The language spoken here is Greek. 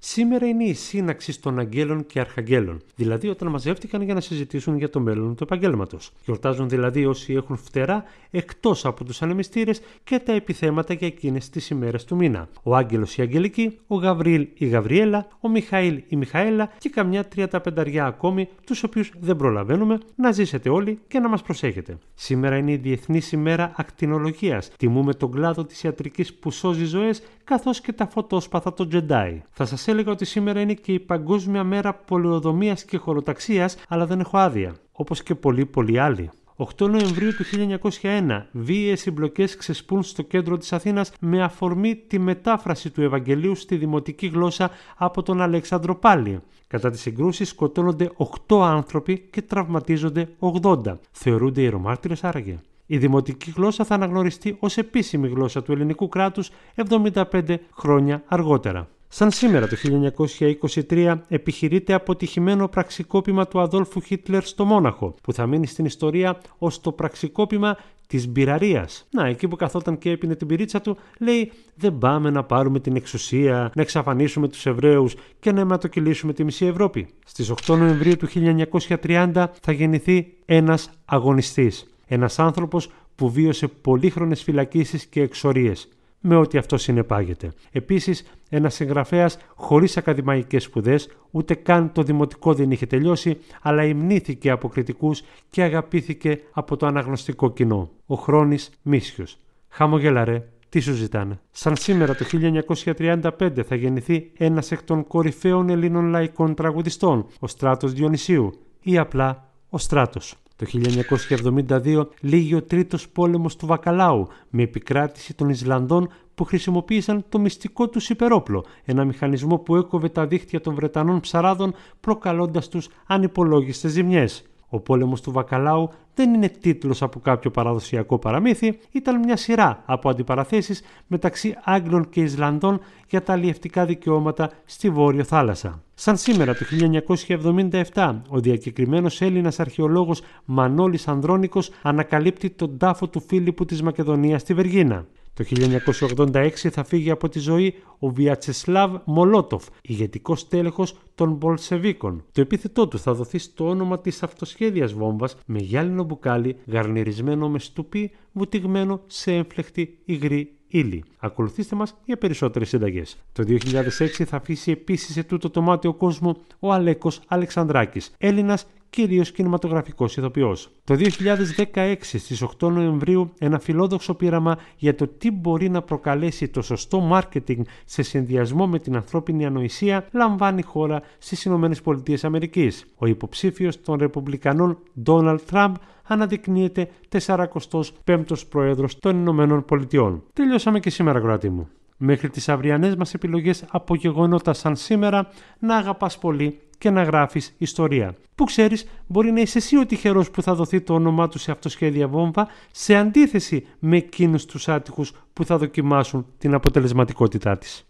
Σήμερα είναι η σύναξη των Αγγέλων και Αρχαγγέλων, δηλαδή όταν μαζεύτηκαν για να συζητήσουν για το μέλλον του επαγγέλματος. Γιορτάζουν δηλαδή όσοι έχουν φτερά εκτός από τους ανεμιστήρες και τα επιθέματα για εκείνες τις ημέρες του μήνα. Ο Άγγελος η Αγγελική, ο Γαβρίλ η Γαβριέλα, ο Μιχαήλ η Μιχαέλα και καμιά πενταριά ακόμη, τους οποίους δεν προλαβαίνουμε, να ζήσετε όλοι και να μας προσέχετε. Σήμερα είναι η Διεθνής ημέρα ακτινολογίας. Τιμούμε τον κλάδο της ιατρικής που σώζει ζωές καθώς και τα φωτόσπαθα των Τζεντάι. Θα σας έλεγα ότι σήμερα είναι και η Παγκόσμια Μέρα Πολεοδομίας και Χωροταξίας, αλλά δεν έχω άδεια. Όπως και πολλοί πολλοί άλλοι. 8 Νοεμβρίου του 1901, βίαιες συμπλοκές ξεσπούν στο κέντρο της Αθήνας με αφορμή τη μετάφραση του Ευαγγελίου στη δημοτική γλώσσα από τον Αλέξανδρο Πάλι. Κατά τις συγκρούσεις σκοτώνονται 8 άνθρωποι και τραυματίζονται 80. Θεωρούνται ιερομάρτυρε άραγε. Η δημοτική γλώσσα θα αναγνωριστεί ως επίσημη γλώσσα του ελληνικού κράτους 75 χρόνια αργότερα. Σαν σήμερα το 1923 επιχειρείται αποτυχημένο πραξικόπημα του Αδόλφου Χίτλερ στο Μόναχο, που θα μείνει στην ιστορία ως το πραξικόπημα της μπειραρίας. Να, εκεί που καθόταν και έπινε την πυρίτσα του, λέει «Δεν πάμε να πάρουμε την εξουσία, να εξαφανίσουμε τους Εβραίους και να αιματοκυλήσουμε τη μισή Ευρώπη». Στις 8 Νοεμβρίου του 1930 θα γεννηθεί ένας αγωνιστής, ένας άνθρωπος που βίωσε πολύχρονες φυλακίσεις και εξορίες με ό,τι αυτό συνεπάγεται. Επίσης, ένας συγγραφέας χωρίς ακαδημαϊκές σπουδές, ούτε καν το δημοτικό δεν είχε τελειώσει, αλλά υμνήθηκε από κριτικούς και αγαπήθηκε από το αναγνωστικό κοινό. Ο Χρόνης Μίσιος. Χαμογελαρέ, τι σου ζητάνε. Σαν σήμερα το 1935 θα γεννηθεί ένας εκ των κορυφαίων Ελλήνων λαϊκών τραγουδιστών, ο Στράτος Διονυσίου ή απλά ο Στράτος. Το 1972 λύγει ο τρίτος πόλεμος του Βακαλάου με επικράτηση των Ισλανδών που χρησιμοποίησαν το μυστικό τους υπερόπλο, ένα μηχανισμό που έκοβε τα δίχτυα των Βρετανών ψαράδων προκαλώντας τους ανυπολόγιστες ζημιές. Ο πόλεμος του Βακαλάου δεν είναι τίτλος από κάποιο παραδοσιακό παραμύθι, ήταν μια σειρά από αντιπαραθέσεις μεταξύ Άγγλων και Ισλανδών για τα αλλιευτικά δικαιώματα στη Βόρειο Θάλασσα. Σαν σήμερα το 1977, ο διακεκριμένος Έλληνας αρχαιολόγος Μανώλης Ανδρώνικος ανακαλύπτει τον τάφο του Φίλιππου της Μακεδονίας στη Βεργίνα. Το 1986 θα φύγει από τη ζωή ο Βιατσεσλάβ Μολότοφ, ηγετικός τέλεχος των Μπολσεβίκων. Το επίθετό του θα δοθεί στο όνομα της αυτοσχέδιας βόμβας με γυάλινο μπουκάλι γαρνιρισμένο με στουπί βουτυγμένο σε έμφλεχτη υγρή ύλη. Ακολουθήστε μας για περισσότερες συνταγές. Το 2006 θα αφήσει επίσης σε τούτο το μάτι ο κόσμο ο Αλέκος Αλεξανδράκης, Έλληνας κυρίως κινηματογραφικός ηθοποιός. Το 2016 στι 8 Νοεμβρίου, ένα φιλόδοξο πείραμα για το τι μπορεί να προκαλέσει το σωστό μάρκετινγκ σε συνδυασμό με την ανθρώπινη ανοησία λαμβάνει χώρα στις ΗΠΑ. Ο υποψήφιος των Ρεπουμπλικανών Ντόναλτ Τραμπ αναδεικνύεται 45ος πρόεδρος των Ηνωμένων Πολιτειών. Τελειώσαμε και σήμερα, κράτη μου. Μέχρι τις αυριανές μας επιλογές από σαν σήμερα, να αγαπάς πολύ και να γράφεις ιστορία. Που ξέρεις, μπορεί να είσαι εσύ ο τυχερός που θα δοθεί το όνομά του σε αυτοσχέδια βόμβα, σε αντίθεση με εκείνους τους άτυχους που θα δοκιμάσουν την αποτελεσματικότητά της.